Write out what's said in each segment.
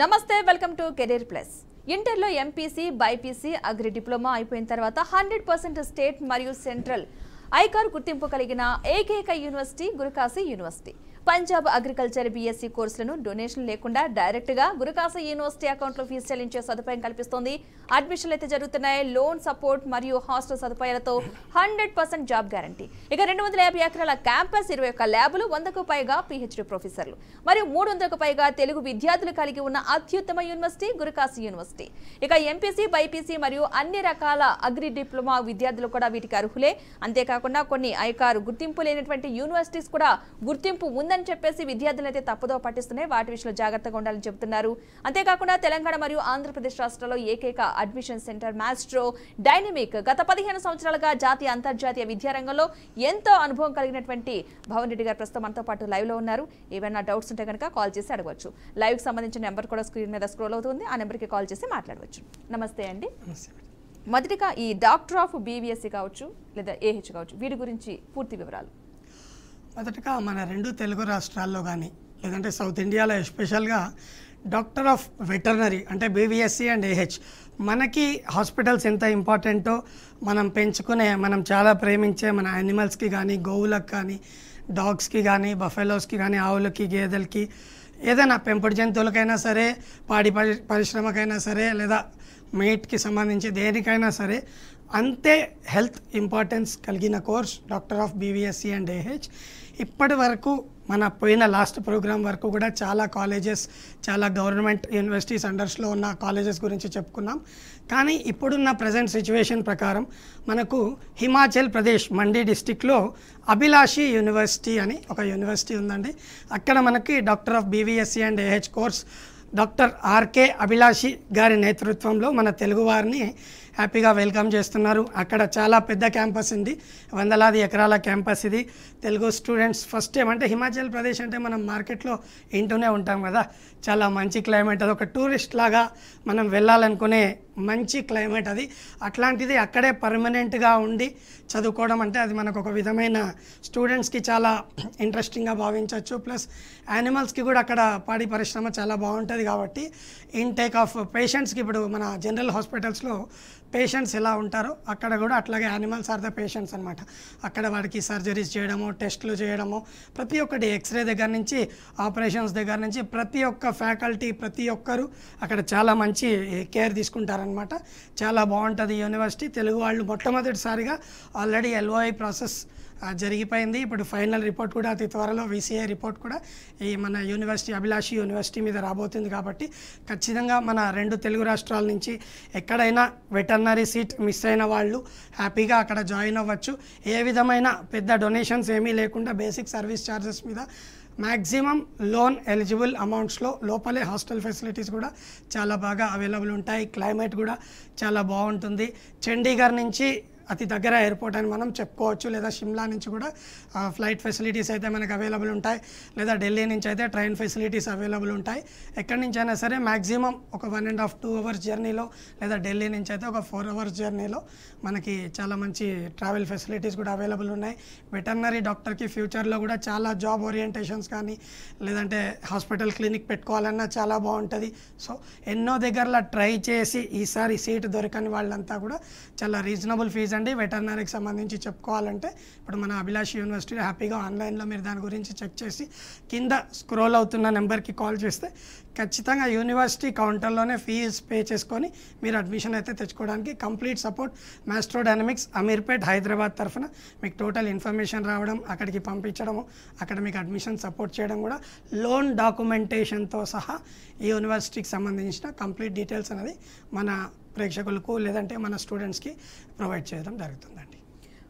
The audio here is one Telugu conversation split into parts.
నమస్తే వెల్కమ్ టు కెరీర్ ప్లస్ ఇంటర్లో ఎంపీసీ బైపీసీ అగ్రి డిప్లొమా అయిపోయిన తర్వాత హండ్రెడ్ పర్సెంట్ స్టేట్ మరియు సెంట్రల్ ఐకార్ గుర్తింపు కలిగిన ఏకైక university Gurukashi university Punjab agriculture BSc కోర్సులను డొనేషన్ లేకుండా డైరెక్ట్గా గురుకాస యూనివర్సిటీ అకౌంట్లో ఫీజు చెల్లించే సదుపాయం కల్పిస్తోంది అడ్మిషన్లు అయితే జరుగుతున్నాయి లోన్ సపోర్ట్ మరియు హాస్టల్ సదుపాయాలతో హండ్రెడ్ జాబ్ గ్యారంటీ ఇక రెండు ఎకరాల క్యాంపస్ ఇరవై ఒక్క ల్యాబ్లు వందకు పైగా పిహెచ్డి ప్రొఫెసర్లు మరియు మూడు వందలకు పైగా తెలుగు విద్యార్థులు కలిగి ఉన్న అత్యుత్తమ యూనివర్సిటీ గురుకాస యూనివర్సిటీ ఇక ఎంపీసీ బైపీసీ మరియు అన్ని రకాల అగ్రి డిప్లొమా విద్యార్థులు కూడా వీటికి అర్హులే అంతేకాకుండా కొన్ని ఐకారు గుర్తింపు లేనటువంటి యూనివర్సిటీస్ కూడా గుర్తింపు ఉందని ఉందని చెప్పేసి విద్యార్థులు అయితే తప్పుదో పట్టిస్తున్నాయి వాటి విషయంలో జాగ్రత్తగా ఉండాలని చెబుతున్నారు అంతేకాకుండా తెలంగాణ మరియు ఆంధ్రప్రదేశ్ రాష్ట్రాల్లో ఏకైక అడ్మిషన్ సెంటర్ మ్యాస్ట్రో డైనమిక్ గత పదిహేను సంవత్సరాలుగా జాతీయ అంతర్జాతీయ విద్యారంగంలో ఎంతో అనుభవం కలిగినటువంటి భవన్ రెడ్డి గారు ప్రస్తుతం మనతో పాటు లో ఉన్నారు ఏమైనా డౌట్స్ ఉంటే కనుక కాల్ చేసి అడగవచ్చు లైవ్కి సంబంధించిన నెంబర్ కూడా స్క్రీన్ మీద స్క్రోల్ అవుతుంది ఆ నెంబర్కి కాల్ చేసి మాట్లాడవచ్చు నమస్తే అండి మొదటిగా ఈ డాక్టర్ ఆఫ్ బీబీఎస్సీ కావచ్చు లేదా ఏహెచ్ కావచ్చు వీటి గురించి పూర్తి వివరాలు మొదటగా మన రెండు తెలుగు రాష్ట్రాల్లో కానీ లేదంటే సౌత్ ఇండియాలో ఎస్పెషల్గా డాక్టర్ ఆఫ్ వెటర్నరీ అంటే బీబీఎస్సీ అండ్ ఏహెచ్ మనకి హాస్పిటల్స్ ఎంత ఇంపార్టెంటో మనం పెంచుకునే మనం చాలా ప్రేమించే మన యానిమల్స్కి కానీ గోవులకు కానీ డాగ్స్కి కానీ బఫెలోస్కి కానీ ఆవులకి గేదెలకి ఏదైనా పెంపుడు జంతువులకైనా సరే పాడి పరిశ్రమకైనా సరే లేదా మీట్కి సంబంధించి దేనికైనా సరే అంతే హెల్త్ ఇంపార్టెన్స్ కలిగిన course doctor of BVSc and AH ఇప్పటి వరకు మన పోయిన లాస్ట్ ప్రోగ్రామ్ వరకు కూడా చాలా కాలేజెస్ చాలా గవర్నమెంట్ యూనివర్సిటీస్ అండర్స్లో ఉన్న కాలేజెస్ గురించి చెప్పుకున్నాం కానీ ఇప్పుడున్న ప్రజెంట్ సిచ్యువేషన్ ప్రకారం మనకు హిమాచల్ ప్రదేశ్ మండి డిస్టిక్లో అభిలాషి యూనివర్సిటీ అని ఒక యూనివర్సిటీ ఉందండి అక్కడ మనకి doctor of BVSc and AH course doctor RK Abhilashi గారి నేతృత్వంలో మన తెలుగువారిని హ్యాపీగా వెల్కమ్ చేస్తున్నారు అక్కడ చాలా పెద్ద క్యాంపస్ ఉంది వందలాది ఎకరాల క్యాంపస్ ఇది తెలుగు స్టూడెంట్స్ ఫస్ట్ టైం అంటే హిమాచల్ ప్రదేశ్ అంటే మనం మార్కెట్లో వింటూనే ఉంటాం కదా చాలా మంచి క్లైమేట్ అది ఒక టూరిస్ట్ లాగా మనం వెళ్ళాలనుకునే మంచి క్లైమేట్ అది అట్లాంటిది అక్కడే పర్మనెంట్గా ఉండి చదువుకోవడం అంటే అది మనకు ఒక విధమైన స్టూడెంట్స్కి చాలా ఇంట్రెస్టింగ్గా భావించవచ్చు ప్లస్ యానిమల్స్కి కూడా అక్కడ పాడి పరిశ్రమ చాలా బాగుంటుంది కాబట్టి ఇన్టేక్ ఆఫ్ పేషెంట్స్కి ఇప్పుడు మన జనరల్ హాస్పిటల్స్లో పేషెంట్స్ ఎలా ఉంటారో అక్కడ కూడా అట్లాగే యానిమల్స్ ఆర్ ద పేషెంట్స్ అనమాట అక్కడ వాడికి సర్జరీస్ చేయడము టెస్ట్లు చేయడము ప్రతి ఒక్కటి ఎక్స్రే దగ్గర నుంచి ఆపరేషన్స్ దగ్గర నుంచి ప్రతి ఒక్క ఫ్యాకల్టీ ప్రతి ఒక్కరు అక్కడ చాలా మంచి కేర్ తీసుకుంటారనమాట చాలా బాగుంటుంది యూనివర్సిటీ తెలుగు వాళ్ళు మొట్టమొదటిసారిగా ఆల్రెడీ ఎల్ఓఐ ప్రాసెస్ జరిగిపోయింది ఇప్పుడు ఫైనల్ రిపోర్ట్ కూడా అతి త్వరలో వీసీఐ రిపోర్ట్ కూడా ఈ మన యూనివర్సిటీ అభిలాషి యూనివర్సిటీ మీద రాబోతుంది కాబట్టి ఖచ్చితంగా మన రెండు తెలుగు రాష్ట్రాల నుంచి ఎక్కడైనా వెటర్నరీ సీట్ మిస్ అయిన వాళ్ళు హ్యాపీగా అక్కడ జాయిన్ అవ్వచ్చు ఏ విధమైన పెద్ద డొనేషన్స్ ఏమీ లేకుండా బేసిక్ సర్వీస్ ఛార్జెస్ మీద మ్యాక్సిమం లోన్ ఎలిజిబుల్ అమౌంట్స్లో లోపలే హాస్టల్ ఫెసిలిటీస్ కూడా చాలా బాగా అవైలబుల్ ఉంటాయి క్లైమేట్ కూడా చాలా బాగుంటుంది చండీగఢ్ నుంచి అతి దగ్గర ఎయిర్పోర్ట్ అని మనం చెప్పుకోవచ్చు లేదా షిమ్లా నుంచి కూడా ఫ్లైట్ ఫెసిలిటీస్ అయితే మనకు అవైలబుల్ ఉంటాయి లేదా ఢిల్లీ నుంచి అయితే ట్రైన్ ఫెసిలిటీస్ అవైలబుల్ ఉంటాయి ఎక్కడి నుంచి అయినా సరే మ్యాక్సిమం ఒక one and half two hours జర్నీలో లేదా ఢిల్లీ నుంచి అయితే ఒక ఫోర్ అవర్స్ జర్నీలో మనకి చాలా మంచి ట్రావెల్ ఫెసిలిటీస్ కూడా అవైలబుల్ ఉన్నాయి వెటర్నరీ డాక్టర్కి ఫ్యూచర్లో కూడా చాలా జాబ్ ఓరియంటేషన్స్ కానీ లేదంటే హాస్పిటల్ క్లినిక్ పెట్టుకోవాలన్నా చాలా బాగుంటుంది సో ఎన్నో దగ్గరలా ట్రై చేసి ఈసారి సీట్ దొరకని వాళ్ళంతా కూడా చాలా రీజనబుల్ ఫీజు అండి వెటర్నరీకి సంబంధించి చెప్పుకోవాలంటే ఇప్పుడు మన అభిలాష్ యూనివర్సిటీ హ్యాపీగా ఆన్లైన్లో మీరు దాని గురించి చెక్ చేసి కింద స్క్రోల్ అవుతున్న నెంబర్కి కాల్ చేస్తే ఖచ్చితంగా యూనివర్సిటీ కౌంటర్లోనే ఫీజు పే చేసుకొని మీరు అడ్మిషన్ అయితే తెచ్చుకోవడానికి complete support Maestro Dynamics Ameerpet Hyderabad తరఫున మీకు టోటల్ ఇన్ఫర్మేషన్ రావడం అక్కడికి పంపించడము అక్కడ మీకు అడ్మిషన్ సపోర్ట్ చేయడం కూడా లోన్ డాక్యుమెంటేషన్తో సహా ఈ యూనివర్సిటీకి సంబంధించిన కంప్లీట్ డీటెయిల్స్ అనేది మన ప్రేక్షకులకు లేదంటే మన స్టూడెంట్స్కి ప్రొవైడ్ చేయడం జరుగుతుందండి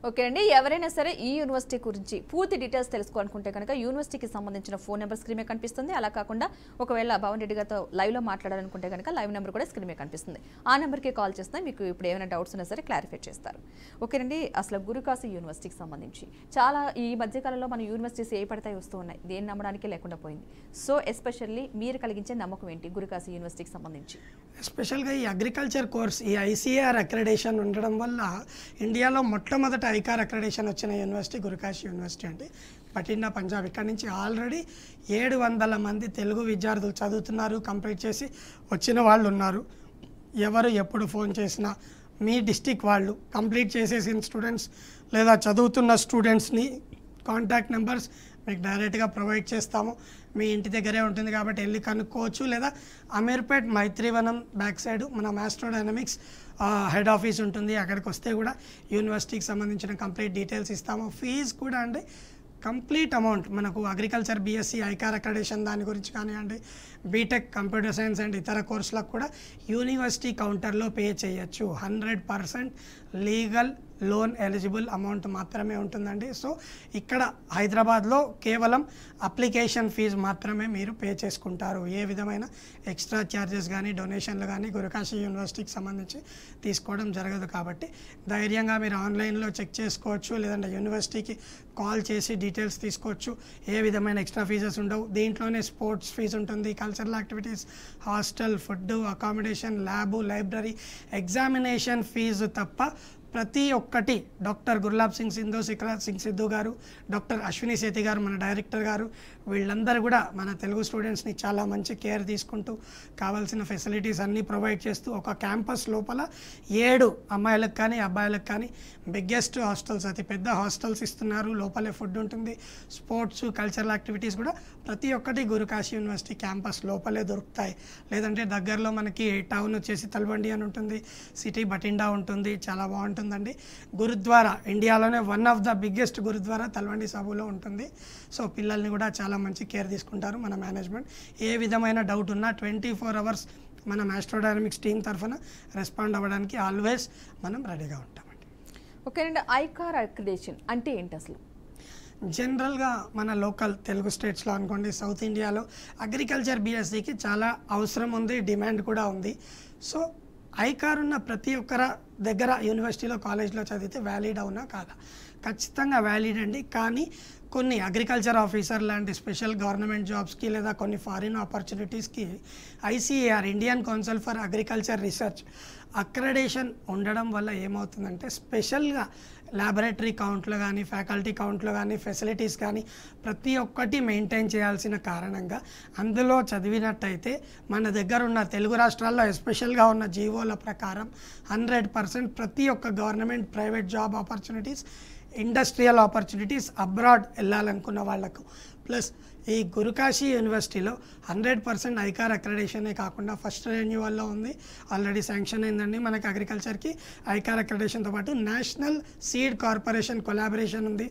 ఓకే అండి ఎవరైనా సరే ఈ యూనివర్సిటీ గురించి పూర్తి డీటెయిల్స్ తెలుసుకోవాలనుకుంటే కనుక యూనివర్సిటీకి సంబంధించిన ఫోన్ నెంబర్ స్క్రీన్ మీద కనిపిస్తుంది అలా కాకుండా ఒకవేళ భవన్ రెడ్డి గారితో లైవ్లో మాట్లాడాలనుకుంటే కనుక లైవ్ నెంబర్ కూడా స్క్రీన్ మీద కనిపిస్తుంది ఆ నెంబర్కి కాల్ చేస్తే మీకు ఇప్పుడు ఏమైనా డౌట్స్ ఉన్నా సరే క్లారిఫై చేస్తారు ఓకేనండి అసలు గురుకాశీ యూనివర్సిటీకి సంబంధించి చాలా ఈ మధ్యకాలంలో మన యూనివర్సిటీస్ ఏ పడతాయి వస్తూ ఉన్నాయి దేని నమ్మడానికి లేకుండా పోయింది సో ఎస్పెషల్లీ మీరు కలిగించే నమ్మకం ఏంటి గురుకాశీ యూనివర్సిటీకి సంబంధించి ఎస్పెషల్గా ఈ అగ్రికల్చర్ కోర్స్ ఈ ఐసీఆర్ అక్రెడేషన్ ఉండడం వల్ల ఇండియాలో మొట్టమొదట అధికార అక్రెడిషన్ వచ్చిన యూనివర్సిటీ గురుకాశ్ యూనివర్సిటీ అండి పటిండా పంజాబ్ ఇక్కడ నుంచి ఆల్రెడీ ఏడు వందల మంది తెలుగు విద్యార్థులు చదువుతున్నారు కంప్లీట్ చేసి వచ్చిన వాళ్ళు ఉన్నారు ఎవరు ఎప్పుడు ఫోన్ చేసినా మీ డిస్టిక్ వాళ్ళు కంప్లీట్ చేసేసిన స్టూడెంట్స్ లేదా చదువుతున్న స్టూడెంట్స్ని కాంటాక్ట్ నెంబర్స్ మీకు డైరెక్ట్గా ప్రొవైడ్ చేస్తాము మీ ఇంటి దగ్గరే ఉంటుంది కాబట్టి వెళ్ళి కనుక్కోవచ్చు లేదా అమీర్పేట్ మైత్రివనం బ్యాక్ సైడ్ మన డైనమిక్స్ హెడ్ ఆఫీస్ ఉంటుంది అక్కడికి వస్తే కూడా యూనివర్సిటీకి సంబంధించిన కంప్లీట్ డీటెయిల్స్ ఇస్తాము ఫీజ్ కూడా అండి కంప్లీట్ అమౌంట్ మనకు అగ్రికల్చర్ బీఎస్సీ ఐకార్ అక్రడేషన్ దాని గురించి కానివ్వండి బీటెక్ కంప్యూటర్ సైన్స్ అండ్ ఇతర కోర్సులకు కూడా యూనివర్సిటీ కౌంటర్లో పే చేయొచ్చు hundred percent legal loan eligible amount మాత్రమే ఉంటుందండి సో ఇక్కడ హైదరాబాద్లో కేవలం అప్లికేషన్ ఫీజు మాత్రమే మీరు పే చేసుకుంటారు ఏ విధమైన ఎక్స్ట్రా ఛార్జెస్ కానీ డొనేషన్లు కానీ గురుకాశీ యూనివర్సిటీకి సంబంధించి తీసుకోవడం జరగదు కాబట్టి ధైర్యంగా మీరు ఆన్లైన్లో చెక్ చేసుకోవచ్చు లేదంటే యూనివర్సిటీకి కాల్ చేసి డీటెయిల్స్ తీసుకోవచ్చు ఏ విధమైన ఎక్స్ట్రా ఫీజెస్ ఉండవు దీంట్లోనే స్పోర్ట్స్ ఫీజు ఉంటుంది culture cultural activities, hostel, food, accommodation, lab, library, examination fees ತಪ್ಪ ప్రతి ఒక్కటి డాక్టర్ గుర్లాబ్ సింగ్ సింధు శిఖరాజ్ సింగ్ సిద్ధు గారు డాక్టర్ అశ్విని సేతి గారు మన డైరెక్టర్ గారు వీళ్ళందరూ కూడా మన తెలుగు స్టూడెంట్స్ని చాలా మంచి కేర్ తీసుకుంటూ కావాల్సిన ఫెసిలిటీస్ అన్నీ ప్రొవైడ్ చేస్తూ ఒక క్యాంపస్ లోపల ఏడు అమ్మాయిలకు కానీ అబ్బాయిలకు కానీ బిగ్గెస్ట్ హాస్టల్స్ అతి పెద్ద హాస్టల్స్ ఇస్తున్నారు లోపలే ఫుడ్ ఉంటుంది స్పోర్ట్స్ కల్చరల్ యాక్టివిటీస్ కూడా ప్రతి ఒక్కటి గురుకాశీ యూనివర్సిటీ క్యాంపస్ లోపలే దొరుకుతాయి లేదంటే దగ్గరలో మనకి టౌన్ వచ్చేసి తల్బండి అని ఉంటుంది సిటీ బటిండా ఉంటుంది చాలా బాగుంటుంది ఉంటుందండి గురుద్వారా ఇండియాలోనే one of the biggest gurudwara Talwandi సాబులో ఉంటుంది సో పిల్లల్ని కూడా చాలా మంచి కేర్ తీసుకుంటారు మన మేనేజ్మెంట్ ఏ విధమైన డౌట్ ఉన్నా ట్వంటీ ఫోర్ అవర్స్ మన మ్యాస్ట్రోడైనమిక్స్ టీం తరఫున రెస్పాండ్ అవ్వడానికి ఆల్వేస్ మనం రెడీగా ఉంటామండి ఓకే అండి ఐకార్ అక్రిడేషన్ అంటే ఏంటి అసలు జనరల్గా మన లోకల్ తెలుగు స్టేట్స్లో అనుకోండి సౌత్ ఇండియాలో అగ్రికల్చర్ బీఎస్సీకి e చాలా అవసరం ఉంది డిమాండ్ కూడా ఉంది సో ఐకార్ ఉన్న ప్రతి ఒక్కర దగ్గర యూనివర్సిటీలో కాలేజ్లో చదివితే వ్యాలిడ్ అవునా కాదా ఖచ్చితంగా వ్యాలిడ్ అండి కానీ కొన్ని అగ్రికల్చర్ ఆఫీసర్ లాంటి స్పెషల్ గవర్నమెంట్ జాబ్స్కి లేదా కొన్ని ఫారిన్ ఆపర్చునిటీస్కి ICAR Indian council for agriculture research accreditation ఉండడం వల్ల ఏమవుతుందంటే స్పెషల్గా ల్యాబొరేటరీ కౌంట్లో కానీ ఫ్యాకల్టీ కౌంట్లో కానీ ఫెసిలిటీస్ కానీ ప్రతి ఒక్కటి మెయింటైన్ చేయాల్సిన కారణంగా అందులో చదివినట్టయితే మన దగ్గర ఉన్న తెలుగు రాష్ట్రాల్లో ఎస్పెషల్గా ఉన్న జీవోల ప్రకారం హండ్రెడ్ పర్సెంట్ ప్రతి ఒక్క government private job opportunities industrial opportunities abroad వెళ్ళాలనుకున్న వాళ్లకు ప్లస్ ఈ గురుకాశీ యూనివర్సిటీలో హండ్రెడ్ పర్సెంట్ ఐకార్ అక్రెడేషనే కాకుండా ఫస్ట్ రెన్యువల్లో ఉంది ఆల్రెడీ శాంక్షన్ అయిందండి మనకి అగ్రికల్చర్కి ఐకార్ అక్రెడేషన్తో పాటు నేషనల్ సీడ్ కార్పొరేషన్ కొలాబరేషన్ ఉంది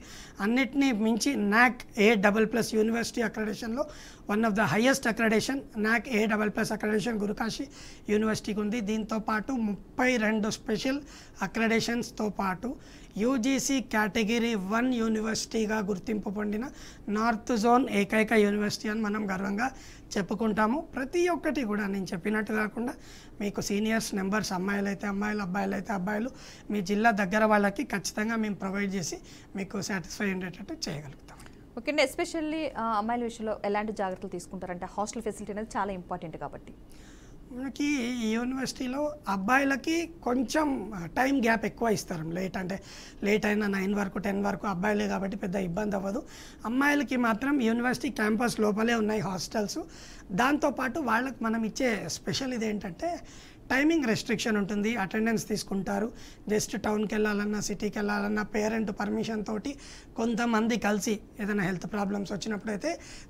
అన్నిటినీ మించి NAAC A double plus university అక్రెడేషన్లో one of the highest accreditation NAAC A double plus accreditation Gurukashi యూనివర్సిటీకి ఉంది దీంతో పాటు ముప్పై రెండు స్పెషల్ అక్రెడేషన్స్తో పాటు యూజీసీ కేటగిరీ వన్ యూనివర్సిటీగా గుర్తింపు పొందిన నార్త్ జోన్ ఏకైక యూనివర్సిటీ అని మనం గర్వంగా చెప్పుకుంటాము ప్రతి ఒక్కటి కూడా నేను చెప్పినట్టు కాకుండా మీకు సీనియర్స్ నెంబర్స్ అమ్మాయిలు అయితే అమ్మాయిలు అబ్బాయిలు అయితే అబ్బాయిలు మీ జిల్లా దగ్గర వాళ్ళకి ఖచ్చితంగా మేము ప్రొవైడ్ చేసి మీకు సాటిస్ఫై ఉండేటట్టు చేయగలుగుతాం ఓకే ఎస్పెషల్లీ అమ్మాయిల విషయంలో ఎలాంటి జాగ్రత్తలు తీసుకుంటారంటే హాస్టల్ ఫెసిలిటీ అనేది చాలా ఇంపార్టెంట్ కాబట్టి మనకి యూనివర్సిటీలో అబ్బాయిలకి కొంచెం టైం గ్యాప్ ఎక్కువ ఇస్తారు లేట్ అంటే లేట్ అయినా నైన్ వరకు టెన్ వరకు అబ్బాయిలే కాబట్టి పెద్ద ఇబ్బంది అవ్వదు అమ్మాయిలకి మాత్రం యూనివర్సిటీ క్యాంపస్ లోపలే ఉన్నాయి హాస్టల్స్ దాంతోపాటు వాళ్ళకి మనం ఇచ్చే స్పెషల్ ఇది ఏంటంటే టైమింగ్ రెస్ట్రిక్షన్ ఉంటుంది అటెండెన్స్ తీసుకుంటారు జస్ట్ టౌన్కి వెళ్ళాలన్నా సిటీకి వెళ్ళాలన్నా పేరెంట్ పర్మిషన్ తోటి కొంతమంది కలిసి ఏదైనా హెల్త్ ప్రాబ్లమ్స్ వచ్చినప్పుడు అయితే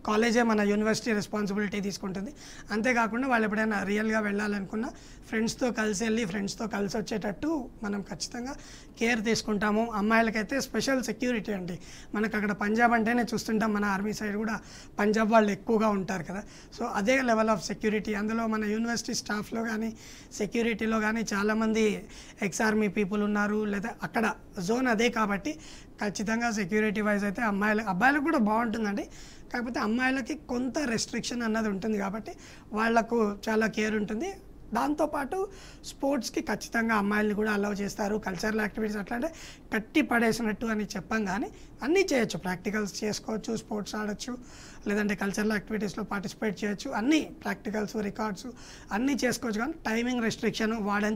కాలేజే మన యూనివర్సిటీ రెస్పాన్సిబిలిటీ తీసుకుంటుంది అంతేకాకుండా వాళ్ళు ఎప్పుడైనా రియల్గా వెళ్ళాలనుకున్నా ఫ్రెండ్స్తో కలిసి వెళ్ళి ఫ్రెండ్స్తో కలిసి వచ్చేటట్టు మనం ఖచ్చితంగా కేర్ తీసుకుంటాము అమ్మాయిలకైతే స్పెషల్ సెక్యూరిటీ అండి మనకు అక్కడ పంజాబ్ అంటేనే చూస్తుంటాం మన ఆర్మీ సైడ్ కూడా పంజాబ్ వాళ్ళు ఎక్కువగా ఉంటారు కదా సో అదే లెవెల్ ఆఫ్ సెక్యూరిటీ అందులో మన యూనివర్సిటీ స్టాఫ్లో కానీ సెక్యూరిటీలో కానీ చాలామంది ఎక్స్ఆర్మీ పీపుల్ ఉన్నారు లేదా అక్కడ జోన్ అదే కాబట్టి ఖచ్చితంగా సెక్యూరిటీ వైజ్ అయితే అమ్మాయిల అబ్బాయిలకు కూడా బాగుంటుందండి కాకపోతే అమ్మాయిలకి కొంత రెస్ట్రిక్షన్ అన్నది ఉంటుంది కాబట్టి వాళ్లకు చాలా కేర్ ఉంటుంది దాంతోపాటు స్పోర్ట్స్కి ఖచ్చితంగా అమ్మాయిలని కూడా అలౌ చేస్తారు కల్చరల్ యాక్టివిటీస్ అట్లా అంటే కట్టి పడేసినట్టు అని చెప్పం కానీ అన్నీ చేయొచ్చు ప్రాక్టికల్స్ చేసుకోవచ్చు స్పోర్ట్స్ ఆడొచ్చు లేదంటే కల్చరల్ యాక్టివిటీస్లో పార్టిసిపేట్ చేయొచ్చు అన్నీ ప్రాక్టికల్స్ రికార్డ్స్ అన్నీ చేసుకోవచ్చు కానీ టైమింగ్ రెస్ట్రిక్షన్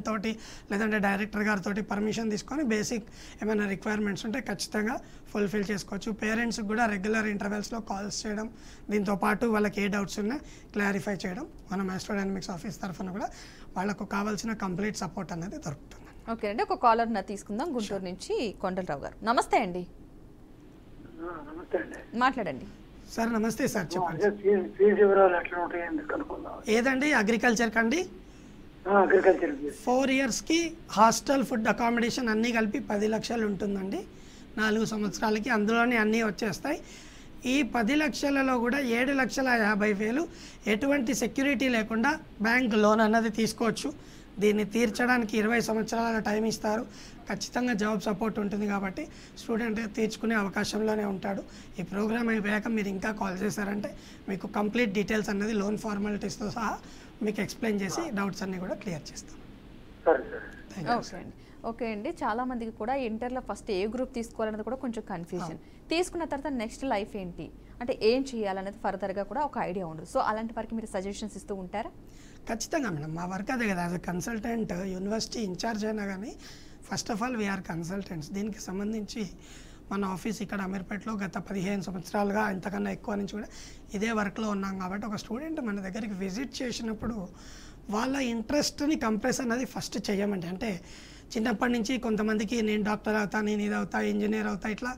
తోటి లేదంటే డైరెక్టర్ గారితో పర్మిషన్ తీసుకొని బేసిక్ ఏమైనా రిక్వైర్మెంట్స్ ఉంటే ఖచ్చితంగా ఫుల్ఫిల్ చేసుకోవచ్చు పేరెంట్స్కి కూడా రెగ్యులర్ ఇంటర్వెల్స్లో కాల్స్ చేయడం దీంతోపాటు వాళ్ళకి ఏ డౌట్స్ ఉన్నా క్లారిఫై చేయడం మన ఆస్ట్రోడైనమిక్స్ ఆఫీస్ తరఫున కూడా వాళ్ళకు కావాల్సిన కంప్లీట్ సపోర్ట్ అనేది దొరుకుతుంది ఓకే అండి ఒక కాలర్ నా తీసుకుందాం గుంటూరు నుంచి కొండలరావు గారు నమస్తే అండి మాట్లాడండి సార్ నమస్తే సార్ చెప్పండి ఏదండి అగ్రికల్చర్ కండి ఫోర్ ఇయర్స్కి హాస్టల్ ఫుడ్ అకామిడేషన్ అన్నీ కలిపి పది లక్షలు ఉంటుందండి నాలుగు సంవత్సరాలకి అందులోనే అన్నీ వచ్చేస్తాయి ఈ పది లక్షలలో కూడా ఏడు లక్షల యాభై వేలు ఎటువంటి సెక్యూరిటీ లేకుండా బ్యాంక్ లోన్ అన్నది తీసుకోవచ్చు దీన్ని తీర్చడానికి ఇరవై సంవత్సరాల టైం ఇస్తారు ఖచ్చితంగా జాబ్ సపోర్ట్ ఉంటుంది కాబట్టి స్టూడెంట్ తీర్చుకునే అవకాశంలోనే ఉంటాడు ఈ ప్రోగ్రామ్ అయిపోయాక మీరు ఇంకా కాల్ చేశారంటే మీకు కంప్లీట్ డీటెయిల్స్ అన్నది లోన్ ఫార్మాలిటీస్తో సహా మీకు ఎక్స్ప్లెయిన్ చేసి డౌట్స్ అన్నీ కూడా క్లియర్ చేస్తాం ఓకే అండి ఓకే అండి చాలా మందికి కూడా ఇంటర్లో ఫస్ట్ ఏ గ్రూప్ తీసుకోవాలనేది కూడా కొంచెం కన్ఫ్యూజన్ తీసుకున్న తర్వాత నెక్స్ట్ లైఫ్ ఏంటి అంటే ఏం చేయాలనేది ఫర్దర్గా కూడా ఒక ఐడియా ఉండదు సో అలాంటి వారికి మీరు సజెషన్స్ ఇస్తూ ఉంటారా ఖచ్చితంగా మేడం మా వర్క్ అదే కదా as a consultant university in charge అయినా కానీ first of all we are consultants దీనికి సంబంధించి మన ఆఫీస్ ఇక్కడ అమీర్పేటలో గత పదిహేను సంవత్సరాలుగా ఇంతకన్నా ఎక్కువ నుంచి కూడా ఇదే వర్క్లో ఉన్నాం కాబట్టి ఒక స్టూడెంట్ మన దగ్గరికి విజిట్ చేసినప్పుడు వాళ్ళ ఇంట్రెస్ట్ని కంప్రెస్ అనేది ఫస్ట్ చేయమండి అంటే చిన్నప్పటి నుంచి కొంతమందికి నేను డాక్టర్ అవుతా నేను ఇది అవుతా ఇంజనీర్ అవుతా ఇట్లా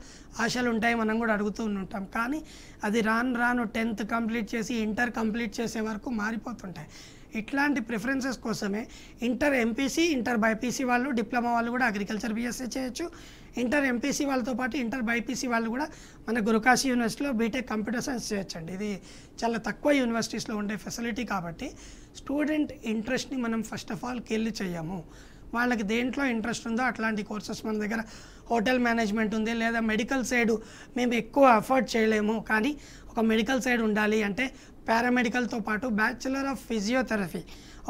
ఆశలు ఉంటాయి మనం కూడా అడుగుతూ ఉంటాం కానీ అది రాను రాను టెన్త్ కంప్లీట్ చేసి ఇంటర్ కంప్లీట్ చేసే వరకు మారిపోతుంటాయి ఇట్లాంటి ప్రిఫరెన్సెస్ కోసమే ఇంటర్ ఎంపీసీ ఇంటర్ బైపీసీ వాళ్ళు డిప్లొమా వాళ్ళు కూడా అగ్రికల్చర్ బీఎస్సీ e చేయొచ్చు ఇంటర్ ఎంపీసీ వాళ్ళతో పాటు ఇంటర్ బైపీసీ వాళ్ళు కూడా మన గురుకాశీ యూనివర్సిటీలో బీటెక్ కంప్యూటర్ సైన్స్ చేయొచ్చండి ఇది చాలా తక్కువ యూనివర్సిటీస్లో ఉండే ఫెసిలిటీ కాబట్టి స్టూడెంట్ ఇంట్రెస్ట్ని మనం ఫస్ట్ ఆఫ్ ఆల్ కెళ్ళి చేయము వాళ్ళకి దేంట్లో ఇంట్రెస్ట్ ఉందో అట్లాంటి కోర్సెస్ మన దగ్గర హోటల్ మేనేజ్మెంట్ ఉంది లేదా మెడికల్ సైడ్ మేము ఎక్కువ అఫోర్డ్ చేయలేము కానీ ఒక మెడికల్ సైడ్ ఉండాలి అంటే పారామెడికల్తో పాటు బ్యాచులర్ ఆఫ్ ఫిజియోథెరపీ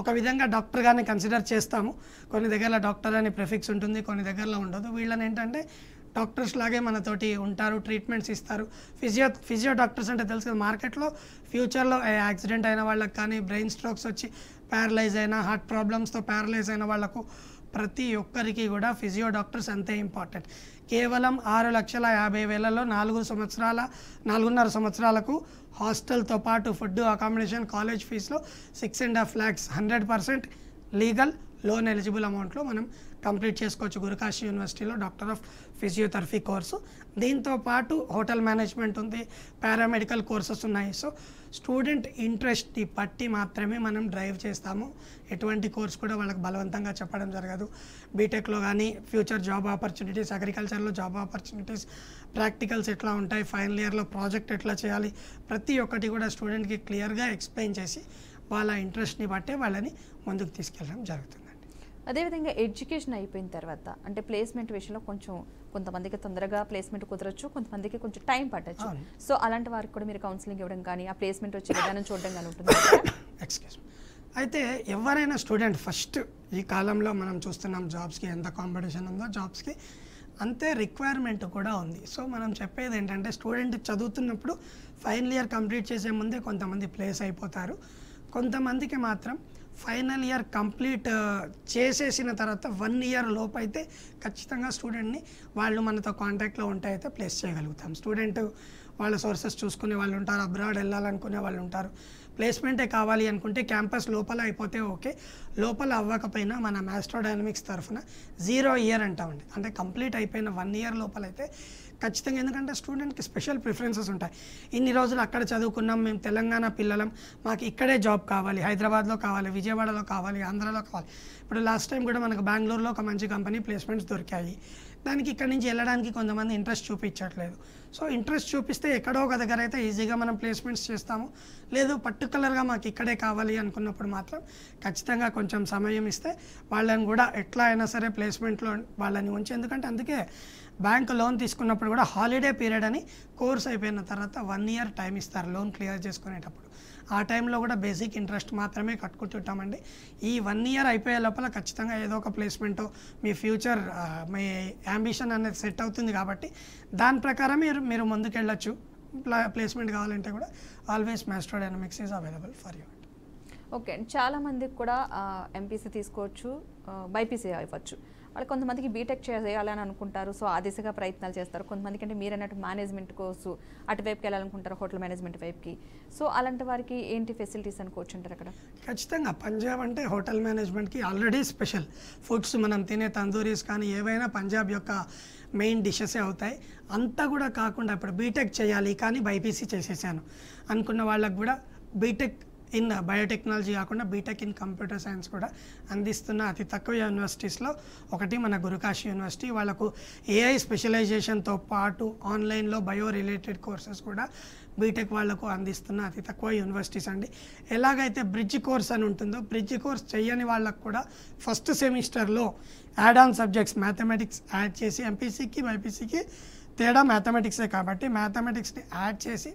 ఒక విధంగా డాక్టర్గానే కన్సిడర్ చేస్తాము కొన్ని దగ్గరలో డాక్టర్ అనే ప్రిఫిక్స్ ఉంటుంది కొన్ని దగ్గరలో ఉండదు వీళ్ళని ఏంటంటే డాక్టర్స్ లాగే మనతోటి ఉంటారు ట్రీట్మెంట్స్ ఇస్తారు ఫిజియో ఫిజియో డాక్టర్స్ అంటే తెలుసు కదా మార్కెట్లో ఫ్యూచర్లో యాక్సిడెంట్ అయిన వాళ్ళకి కానీ బ్రెయిన్ స్ట్రోక్స్ వచ్చి ప్యారలైజ్ అయిన హార్ట్ ప్రాబ్లమ్స్తో ప్యారలైజ్ అయిన వాళ్ళకు ప్రతి ఒక్కరికి కూడా ఫిజియో డాక్టర్స్ అంతే ఇంపార్టెంట్ కేవలం ఆరు లక్షల యాభై వేలలో నాలుగు సంవత్సరాల నాలుగున్నర సంవత్సరాలకు హాస్టల్తో పాటు ఫుడ్ అకామిడేషన్ కాలేజ్ ఫీజులో six and half lakhs hundred percent legal loan eligible అమౌంట్లో మనం కంప్లీట్ చేసుకోవచ్చు గురుకాశీ యూనివర్సిటీలో డాక్టర్ ఆఫ్ ఫిజియోథెరపీ కోర్సు దీంతో పాటు హోటల్ మేనేజ్మెంట్ ఉంది పారామెడికల్ కోర్సెస్ ఉన్నాయి సో స్టూడెంట్ ఇంట్రెస్ట్ని బట్టి మాత్రమే మనం డ్రైవ్ చేస్తాము ఎటువంటి కోర్స్ కూడా వాళ్ళకి బలవంతంగా చెప్పడం జరగదు బీటెక్లో కానీ ఫ్యూచర్ జాబ్ ఆపర్చునిటీస్ అగ్రికల్చర్లో జాబ్ ఆపర్చునిటీస్ ప్రాక్టికల్స్ ఎట్లా ఉంటాయి ఫైనల్ ఇయర్లో ప్రాజెక్ట్ ఎట్లా చేయాలి ప్రతి ఒక్కటి కూడా స్టూడెంట్కి క్లియర్గా ఎక్స్ప్లెయిన్ చేసి వాళ్ళ ఇంట్రెస్ట్ని బట్టే వాళ్ళని ముందుకు తీసుకెళ్ళడం జరుగుతుంది అదేవిధంగా ఎడ్యుకేషన్ అయిపోయిన తర్వాత అంటే ప్లేస్మెంట్ విషయంలో కొంచెం కొంతమందికి తొందరగా ప్లేస్మెంట్ కుదరచ్చు కొంతమందికి కొంచెం టైం పట్టచ్చు సో అలాంటి వారికి కూడా మీరు కౌన్సిలింగ్ ఇవ్వడం కానీ ఆ ప్లేస్మెంట్ వచ్చే విధానం చూడడం కానీ ఉంటుంది ఎక్స్క్యూజ్ అయితే ఎవరైనా స్టూడెంట్ ఫస్ట్ ఈ కాలంలో మనం చూస్తున్నాం జాబ్స్కి ఎంత కాంపిటీషన్ ఉందో జాబ్స్కి అంతే రిక్వైర్మెంట్ కూడా ఉంది సో మనం చెప్పేది ఏంటంటే స్టూడెంట్ చదువుతున్నప్పుడు ఫైనల్ ఇయర్ కంప్లీట్ చేసే ముందే కొంతమంది ప్లేస్ అయిపోతారు కొంతమందికి మాత్రం ఫైనల్ ఇయర్ కంప్లీట్ చేసేసిన తర్వాత వన్ ఇయర్ లోపు అయితే ఖచ్చితంగా స్టూడెంట్ని వాళ్ళు మనతో కాంటాక్ట్లో ఉంటే అయితే ప్లేస్ చేయగలుగుతాం స్టూడెంట్ వాళ్ళ సోర్సెస్ చూసుకునే వాళ్ళు ఉంటారు అబ్రాడ్ వెళ్ళాలనుకునే వాళ్ళు ఉంటారు ప్లేస్మెంటే కావాలి అనుకుంటే క్యాంపస్ లోపల అయిపోతే ఓకే లోపల అవ్వకపోయినా మన మ్యాస్ట్రోడైనమిక్స్ తరఫున జీరో ఇయర్ అంటామండి అంటే కంప్లీట్ అయిపోయిన వన్ ఇయర్ లోపల అయితే ఖచ్చితంగా ఎందుకంటే స్టూడెంట్కి స్పెషల్ ప్రిఫరెన్సెస్ ఉంటాయి ఇన్ని రోజులు అక్కడ చదువుకున్నాం మేము తెలంగాణ పిల్లలం మాకు ఇక్కడే జాబ్ కావాలి హైదరాబాద్లో కావాలి విజయవాడలో కావాలి ఆంధ్రాలో కావాలి ఇప్పుడు లాస్ట్ టైం కూడా మనకు బెంగళూరులో ఒక మంచి కంపెనీ ప్లేస్మెంట్స్ దొరికాయి దానికి ఇక్కడ నుంచి వెళ్ళడానికి కొంతమంది ఇంట్రెస్ట్ చూపించట్లేదు సో ఇంట్రెస్ట్ చూపిస్తే ఎక్కడో ఒక దగ్గర అయితే ఈజీగా మనం ప్లేస్మెంట్స్ చేస్తాము లేదు పర్టికులర్గా మాకు ఇక్కడే కావాలి అనుకున్నప్పుడు మాత్రం ఖచ్చితంగా కొంచెం సమయం ఇస్తే వాళ్ళని కూడా ఎట్లా అయినా సరే ప్లేస్మెంట్లో వాళ్ళని ఉంచి ఎందుకంటే అందుకే బ్యాంక్ లోన్ తీసుకున్నప్పుడు కూడా హాలిడే పీరియడ్ అని కోర్స్ అయిపోయిన తర్వాత వన్ ఇయర్ టైం ఇస్తారు లోన్ క్లియర్ చేసుకునేటప్పుడు ఆ టైంలో కూడా బేసిక్ ఇంట్రెస్ట్ మాత్రమే కట్టుకుంటుంటామండి ఈ వన్ ఇయర్ అయిపోయే లోపల ఖచ్చితంగా ఏదో ఒక ప్లేస్మెంట్ మీ ఫ్యూచర్ మీ యాంబిషన్ అనేది సెట్ అవుతుంది కాబట్టి దాని ప్రకారం మీరు మీరు ముందుకెళ్ళచ్చు ప్లేస్మెంట్ కావాలంటే కూడా always Maestro Dynamics is available for you okay చాలా మందికి కూడా ఎంపీసీ తీసుకోవచ్చు బైపీసీ అవ్వచ్చు వాళ్ళు కొంతమందికి బీటెక్ చేయాలని అనుకుంటారు సో ఆ దిశగా ప్రయత్నాలు చేస్తారు కొంతమందికి అంటే మీరు అన్నట్టు మేనేజ్మెంట్ కోర్సు అటువైపుకి వెళ్ళాలనుకుంటారు హోటల్ మేనేజ్మెంట్ వైపుకి సో అలాంటి వారికి ఏంటి ఫెసిలిటీస్ అని కూర్చుంటారు అక్కడ ఖచ్చితంగా పంజాబ్ అంటే హోటల్ మేనేజ్మెంట్కి ఆల్రెడీ స్పెషల్ ఫుడ్స్ మనం తినే తందూరీస్ కానీ ఏవైనా పంజాబ్ యొక్క మెయిన్ డిషెసే అవుతాయి అంతా కూడా కాకుండా ఇప్పుడు బీటెక్ చేయాలి కానీ బైపీసీ చేసేసాను అనుకున్న వాళ్ళకు కూడా బీటెక్ ఇన్ బయోటెక్నాలజీ కాకుండా బీటెక్ ఇన్ కంప్యూటర్ సైన్స్ కూడా అందిస్తున్న అతి తక్కువ యూనివర్సిటీస్లో ఒకటి మన గురుకాశ్ యూనివర్సిటీ వాళ్ళకు ఏఐ స్పెషలైజేషన్తో పాటు ఆన్లైన్లో బయో రిలేటెడ్ కోర్సెస్ కూడా బీటెక్ వాళ్లకు అందిస్తున్న అతి తక్కువ యూనివర్సిటీస్ అండి ఎలాగైతే బ్రిడ్జ్ కోర్స్ అని ఉంటుందో బ్రిడ్జ్ కోర్స్ చేయని వాళ్ళకు కూడా ఫస్ట్ సెమిస్టర్లో add on subjects mathematics add చేసి ఎంపీసీకి బైపీసీకి తేడా మ్యాథమెటిక్సే కాబట్టి మ్యాథమెటిక్స్ని యాడ్ చేసి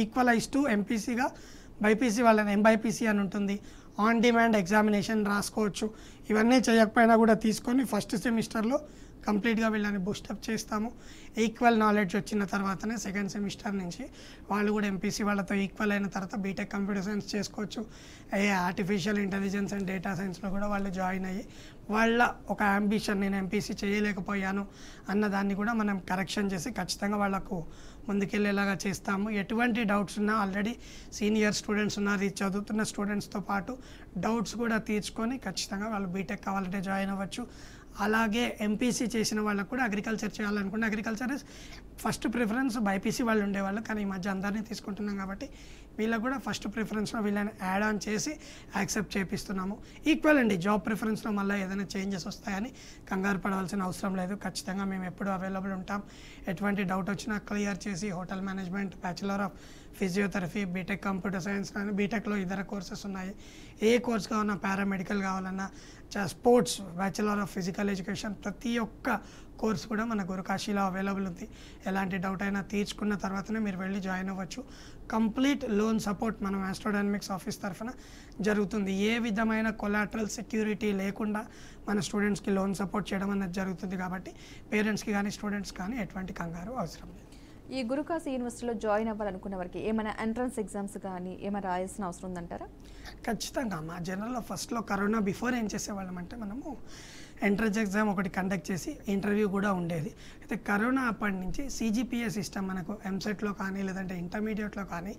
ఈక్వలైజ్ టు ఎంపీసీగా బైపీసీ వాళ్ళని ఎంబైపీసీ అని ఉంటుంది ఆన్ డిమాండ్ ఎగ్జామినేషన్ రాసుకోవచ్చు ఇవన్నీ చేయకపోయినా కూడా తీసుకొని ఫస్ట్ సెమిస్టర్లో కంప్లీట్గా వీళ్ళని బూస్టప్ చేస్తాము ఈక్వల్ నాలెడ్జ్ వచ్చిన తర్వాతనే సెకండ్ సెమిస్టర్ నుంచి వాళ్ళు కూడా ఎంపీసీ వాళ్ళతో ఈక్వల్ అయిన తర్వాత బీటెక్ కంప్యూటర్ సైన్స్ చేసుకోవచ్చు ఏ ఆర్టిఫిషియల్ ఇంటెలిజెన్స్ అండ్ డేటా సైన్స్లో కూడా వాళ్ళు జాయిన్ అయ్యి వాళ్ళ ఒక అంబిషన్ నేను ఎంపీసీ చేయలేకపోయాను అన్న దాన్ని కూడా మనం కరెక్షన్ చేసి ఖచ్చితంగా వాళ్ళకు ముందుకెళ్ళేలాగా చేస్తాము ఎటువంటి డౌట్స్ ఉన్నా ఆల్రెడీ సీనియర్ స్టూడెంట్స్ ఉన్నారు చదువుతున్న స్టూడెంట్స్తో పాటు డౌట్స్ కూడా తీర్చుకొని ఖచ్చితంగా వాళ్ళు బీటెక్ కావాలంటే జాయిన్ అవ్వచ్చు అలాగే ఎంపీసీ చేసిన వాళ్ళకు కూడా అగ్రికల్చర్ చేయాలనుకుంటే అగ్రికల్చర్ ఫస్ట్ ప్రిఫరెన్స్ బైపీసీ వాళ్ళు ఉండేవాళ్ళు కానీ ఈ మధ్య అందరినీ తీసుకుంటున్నాం కాబట్టి వీళ్ళకు కూడా ఫస్ట్ ప్రిఫరెన్స్లో వీళ్ళని యాడ్ ఆన్ చేసి యాక్సెప్ట్ చేపిస్తున్నాము ఈక్వల్ అండి జాబ్ ప్రిఫరెన్స్లో మళ్ళీ ఏదైనా చేంజెస్ వస్తాయని కంగారు పడవలసిన అవసరం లేదు ఖచ్చితంగా మేము ఎప్పుడు అవైలబుల్ ఉంటాం ఎటువంటి డౌట్ వచ్చినా క్లియర్ చేసి hotel management bachelor of physiotherapy BTech computer science కానీ బీటెక్లో ఇతర కోర్సెస్ ఉన్నాయి ఏ కోర్స్ కావాలన్నా పారామెడికల్ కావాలన్నా sports bachelor of physical education ప్రతి ఒక్క కోర్స్ కూడా మన గురుకాశీలో అవైలబుల్ ఉంది ఎలాంటి డౌట్ అయినా తీర్చుకున్న తర్వాతనే మీరు వెళ్ళి జాయిన్ అవ్వచ్చు కంప్లీట్ లోన్ సపోర్ట్ మనం ఆస్ట్రోడైనమిక్స్ ఆఫీస్ తరఫున జరుగుతుంది ఏ విధమైన కొలాట్రల్ సెక్యూరిటీ లేకుండా మన స్టూడెంట్స్కి లోన్ సపోర్ట్ చేయడం అనేది జరుగుతుంది కాబట్టి పేరెంట్స్కి కానీ స్టూడెంట్స్ కానీ ఎటువంటి కంగారు అవసరం లేదు ఈ గురుకాశీ యూనివర్సిటీలో జాయిన్ అవ్వాలనుకున్న వారికి ఏమైనా ఎంట్రన్స్ ఎగ్జామ్స్ కానీ ఏమైనా రాయాల్సిన అవసరం ఉందంటారా ఖచ్చితంగా మా జనరల్లో ఫస్ట్లో కరోనా బిఫోర్ ఏం చేసేవాళ్ళం అంటే మనము ఎంట్రన్స్ ఎగ్జామ్ ఒకటి కండక్ట్ చేసి ఇంటర్వ్యూ కూడా ఉండేది అయితే కరోనా అప్పటి నుంచి సిజిపిఏ సిస్టమ్ మనకు ఎంసెట్లో కానీ లేదంటే ఇంటర్మీడియట్లో కానీ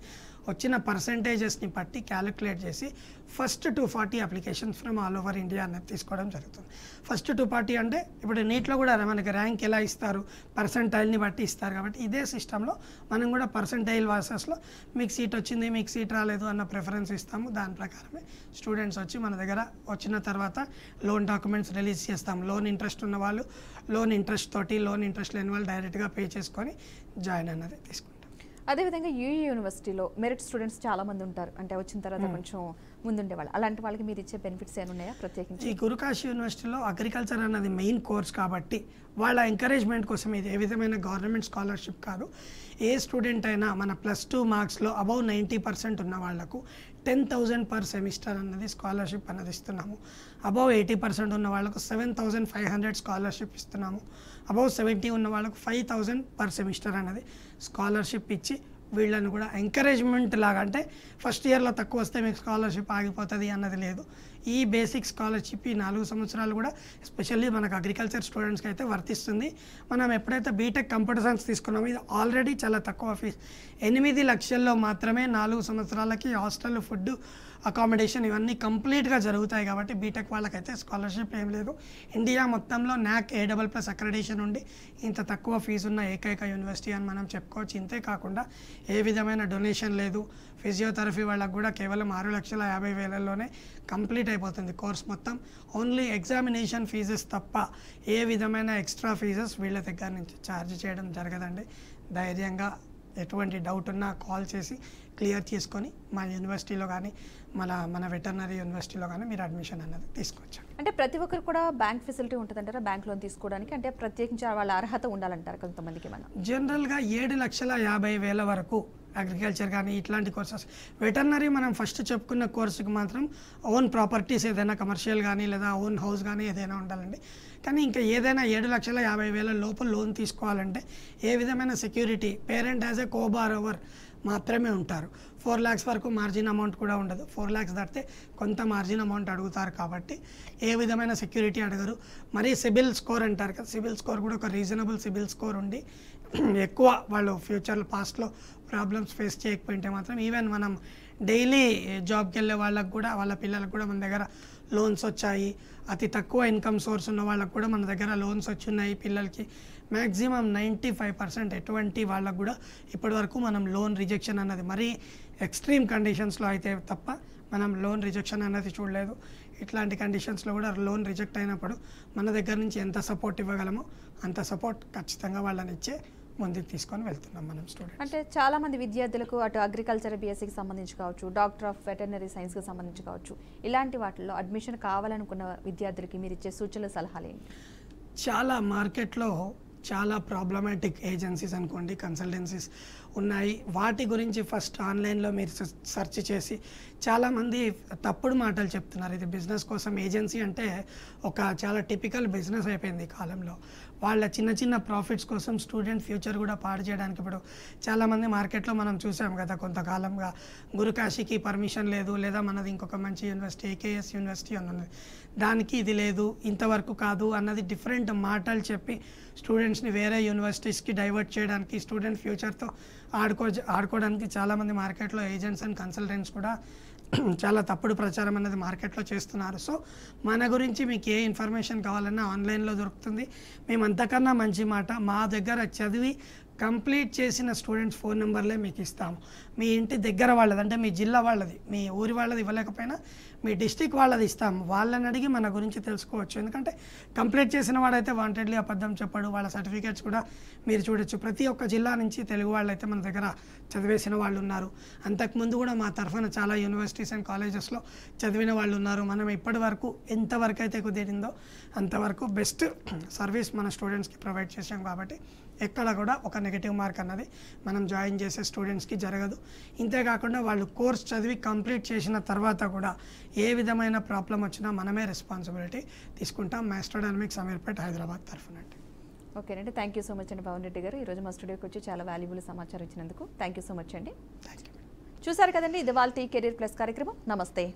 వచ్చిన పర్సంటేజెస్ని బట్టి క్యాలిక్యులేట్ చేసి first two forty applications from all over India అనేది తీసుకోవడం జరుగుతుంది ఫస్ట్ టూ ఫార్టీ అంటే ఇప్పుడు నీట్లో కూడా మనకి ర్యాంక్ ఎలా ఇస్తారు పర్సంటైల్ని బట్టి ఇస్తారు కాబట్టి ఇదే సిస్టంలో మనం కూడా పర్సంటైల్ వాసెస్లో మీకు సీట్ వచ్చింది మీకు సీట్ రాలేదు అన్న ప్రిఫరెన్స్ ఇస్తాము దాని ప్రకారమే స్టూడెంట్స్ వచ్చి మన దగ్గర వచ్చిన తర్వాత లోన్ డాక్యుమెంట్స్ రిలీజ్ చేస్తాము లోన్ ఇంట్రెస్ట్ ఉన్న వాళ్ళు లోన్ ఇంట్రెస్ట్ తోటి లోన్ ఇంట్రెస్ట్ ఇంట్రెస్ట్ లేని వాళ్ళు డైరెక్ట్గా పే చేసుకొని జాయిన్ అన్నది తీసుకుంటాం అదేవిధంగా యూఈ యూనివర్సిటీలో మెరిట్ స్టూడెంట్స్ చాలామంది ఉంటారు అంటే వచ్చిన తర్వాత కొంచెం ముందుండే వాళ్ళు అలాంటి వాళ్ళకి మీరు ఇచ్చే బెనిఫిట్స్ ఏమున్నాయా ప్రత్యేకించి ఈ గురుకాశి యూనివర్సిటీలో అగ్రికల్చర్ అన్నది మెయిన్ కోర్స్ కాబట్టి వాళ్ళ ఎంకరేజ్మెంట్ కోసం ఇది ఏ విధమైన గవర్నమెంట్ స్కాలర్షిప్ కాదు ఏ స్టూడెంట్ అయినా మన ప్లస్ టూ మార్క్స్లో అబౌవ్ నైంటీ పర్సెంట్ ఉన్న వాళ్లకు టెన్ థౌజండ్ పర్ సెమిస్టర్ అన్నది స్కాలర్షిప్ అన్నది ఇస్తున్నాము అబౌవ్ ఎయిటీ పర్సెంట్ ఉన్న వాళ్ళకు seven thousand five hundred scholarship ఇస్తున్నాము అబౌవ్ సెవెంటీ ఉన్న వాళ్ళకు ఫైవ్ థౌజండ్ పర్ సెమిస్టర్ అన్నది స్కాలర్షిప్ ఇచ్చి వీళ్ళని కూడా ఎంకరేజ్మెంట్ లాగా అంటే ఫస్ట్ ఇయర్లో తక్కువ వస్తే మీకు స్కాలర్షిప్ ఆగిపోతుంది అన్నది లేదు ఈ బేసిక్ స్కాలర్షిప్ ఈ నాలుగు సంవత్సరాలు కూడా ఎస్పెషల్లీ మనకు అగ్రికల్చర్ స్టూడెంట్స్కి అయితే వర్తిస్తుంది మనం ఎప్పుడైతే బీటెక్ కంప్యూటర్ సైన్స్ తీసుకున్నామో ఇది ఆల్రెడీ చాలా తక్కువ ఫీజు ఎనిమిది లక్షల్లో మాత్రమే నాలుగు సంవత్సరాలకి హాస్టల్ ఫుడ్ అకామిడేషన్ ఇవన్నీ కంప్లీట్గా జరుగుతాయి కాబట్టి బీటెక్ వాళ్ళకైతే స్కాలర్షిప్ ఏం లేదు ఇండియా మొత్తంలో నాక్ ఏ డబల్ ప్లస్ అక్రెడేషన్ ఉండి ఇంత తక్కువ ఫీజు ఉన్న ఏకైక యూనివర్సిటీ అని మనం చెప్పుకోవచ్చు ఇంతే కాకుండా ఏ విధమైన డొనేషన్ లేదు ఫిజియోథెరపీ వాళ్ళకు కూడా కేవలం ఆరు లక్షల యాభై వేలలోనే కంప్లీట్ అయిపోతుంది కోర్స్ మొత్తం ఓన్లీ ఎగ్జామినేషన్ ఫీజెస్ తప్ప ఏ విధమైన ఎక్స్ట్రా ఫీజెస్ వీళ్ళ దగ్గర నుంచి ఛార్జ్ చేయడం జరగదండి ధైర్యంగా ఎటువంటి డౌట్ ఉన్నా కాల్ చేసి క్లియర్ చేసుకొని మా యూనివర్సిటీలో కానీ మన మన వెటర్నరీ యూనివర్సిటీలో కానీ మీరు అడ్మిషన్ అనేది తీసుకోవచ్చు అంటే ప్రతి ఒక్కరు కూడా బ్యాంక్ ఫెసిలిటీ ఉంటుందంటారా బ్యాంక్ లోన్ తీసుకోవడానికి అంటే ప్రత్యేకించి వాళ్ళ అర్హత ఉండాలంటారు కొంతమందికి మనం జనరల్గా ఏడు లక్షల యాభై వేల వరకు అగ్రికల్చర్ కానీ ఇట్లాంటి కోర్సెస్ వెటర్నరీ మనం ఫస్ట్ చెప్పుకున్న కోర్సుకి మాత్రం ఓన్ ప్రాపర్టీస్ ఏదైనా కమర్షియల్ కానీ లేదా ఓన్ హౌస్ కానీ ఏదైనా ఉండాలండి కానీ ఇంకా ఏదైనా ఏడు లక్షల యాభై వేల లోపల లోన్ తీసుకోవాలంటే ఏ విధమైన security parent as a over మాత్రమే ఉంటారు ఫోర్ ల్యాక్స్ వరకు మార్జిన్ అమౌంట్ కూడా ఉండదు ఫోర్ ల్యాక్స్ దాటితే కొంత మార్జిన్ అమౌంట్ అడుగుతారు కాబట్టి ఏ విధమైన సెక్యూరిటీ అడగరు మరీ సిబిల్ స్కోర్ అంటారు కదా సిబిల్ స్కోర్ కూడా ఒక రీజనబుల్ సిబిల్ స్కోర్ ఉండి ఎక్కువ వాళ్ళు ఫ్యూచర్లో పాస్ట్లో ప్రాబ్లమ్స్ ఫేస్ చేయకపోయింటే మాత్రం ఈవెన్ మనం డైలీ జాబ్కి వెళ్ళే వాళ్ళకు కూడా వాళ్ళ పిల్లలకు కూడా మన దగ్గర లోన్స్ వచ్చాయి అతి తక్కువ ఇన్కమ్ సోర్స్ ఉన్న వాళ్ళకు కూడా మన దగ్గర లోన్స్ వచ్చి ఉన్నాయి పిల్లలకి మ్యాక్సిమం నైంటీ ఫైవ్ పర్సెంట్ ఎటువంటి వాళ్ళకు కూడా ఇప్పటివరకు మనం లోన్ రిజెక్షన్ అన్నది మరీ ఎక్స్ట్రీమ్ కండిషన్స్లో అయితే తప్ప మనం లోన్ రిజెక్షన్ అన్నది చూడలేదు ఇట్లాంటి కండిషన్స్లో కూడా లోన్ రిజెక్ట్ అయినప్పుడు మన దగ్గర నుంచి ఎంత సపోర్ట్ ఇవ్వగలమో అంత సపోర్ట్ ఖచ్చితంగా వాళ్ళని ఇచ్చే ముందుకు తీసుకొని వెళ్తున్నాం మనం స్టూడెంట్ అంటే చాలా మంది విద్యార్థులకు అటు అగ్రికల్చర్ బీఎస్సీకి సంబంధించి కావచ్చు డాక్టర్ ఆఫ్ వెటర్నరీ సైన్స్కి సంబంధించి కావచ్చు ఇలాంటి వాటిల్లో అడ్మిషన్ కావాలనుకున్న విద్యార్థులకి మీరు ఇచ్చే సూచనలు సలహాలు ఏంటి చాలా మార్కెట్లో చాలా ప్రాబ్లమాటిక్ ఏజెన్సీస్ అనుకోండి కన్సల్టెన్సీస్ ఉన్నాయి వాటి గురించి ఫస్ట్ ఆన్లైన్లో మీరు సెర్చ్ చేసి చాలామంది తప్పుడు మాటలు చెప్తున్నారు ఇది బిజినెస్ కోసం ఏజెన్సీ అంటే ఒక చాలా టిపికల్ బిజినెస్ అయిపోయింది ఈ కాలంలో వాళ్ళ చిన్న చిన్న ప్రాఫిట్స్ కోసం స్టూడెంట్ ఫ్యూచర్ కూడా పాడు చేయడానికి ఇప్పుడు చాలామంది మార్కెట్లో మనం చూసాం కదా కొంతకాలంగా గురుకాశీకి పర్మిషన్ లేదు లేదా మనది ఇంకొక మంచి యూనివర్సిటీ ఏకేఎస్ యూనివర్సిటీ అని ఉంది దానికి ఇది లేదు ఇంతవరకు కాదు అన్నది డిఫరెంట్ మాటలు చెప్పి స్టూడెంట్స్ని వేరే యూనివర్సిటీస్కి డైవర్ట్ చేయడానికి స్టూడెంట్ ఫ్యూచర్తో ఆడుకో ఆడుకోవడానికి చాలామంది మార్కెట్లో ఏజెంట్స్ అండ్ కన్సల్టెంట్స్ కూడా చాలా తప్పుడు ప్రచారం అనేది మార్కెట్లో చేస్తున్నారు సో మన గురించి మీకు ఏ ఇన్ఫర్మేషన్ కావాలన్నా ఆన్లైన్లో దొరుకుతుంది మేము అంతకన్నా మంచి మాట మా దగ్గర చదివి కంప్లీట్ చేసిన స్టూడెంట్స్ ఫోన్ నెంబర్లే మీకు ఇస్తాము మీ ఇంటి దగ్గర వాళ్ళది అంటే మీ జిల్లా వాళ్ళది మీ ఊరి వాళ్ళది ఇవ్వలేకపోయినా మీ డిస్టిక్ వాళ్ళది ఇస్తాము వాళ్ళని అడిగి మన గురించి తెలుసుకోవచ్చు ఎందుకంటే కంప్లీట్ చేసిన వాడైతే వాంటెడ్లీ అబద్ధం చెప్పాడు వాళ్ళ సర్టిఫికేట్స్ కూడా మీరు చూడొచ్చు ప్రతి ఒక్క జిల్లా నుంచి తెలుగు వాళ్ళైతే మన దగ్గర చదివేసిన వాళ్ళు ఉన్నారు అంతకుముందు కూడా మా తరఫున చాలా యూనివర్సిటీస్ అండ్ కాలేజెస్లో చదివిన వాళ్ళు ఉన్నారు మనం ఇప్పటి వరకు ఎంతవరకు అయితే కుదిరిందో అంతవరకు బెస్ట్ సర్వీస్ మన స్టూడెంట్స్కి ప్రొవైడ్ చేసాం కాబట్టి ఎక్కడ కూడా ఒక నెగిటివ్ మార్క్ అన్నది మనం జాయిన్ చేసే స్టూడెంట్స్కి జరగదు ఇంతేకాకుండా వాళ్ళు కోర్స్ చదివి కంప్లీట్ చేసిన తర్వాత కూడా ఏ విధమైన ప్రాబ్లం వచ్చినా మనమే రెస్పాన్సిబిలిటీ తీసుకుంటాం మ్యాస్ట్రోడైనమిక్స్ అమీర్పేట్ హైదరాబాద్ తరఫున అండి ఓకేనండి థ్యాంక్ యూ సో మచ్ అండి పవన్ రెడ్డి గారు ఈరోజు మా స్టూడియోకి వచ్చి చాలా వాల్యుబుల్ సమాచారం ఇచ్చినందుకు థ్యాంక్ యూ సో మచ్ అండి చూసారు కదండి ఇది వాళ్ళ కెరీర్ ప్లస్ కార్యక్రమం నమస్తే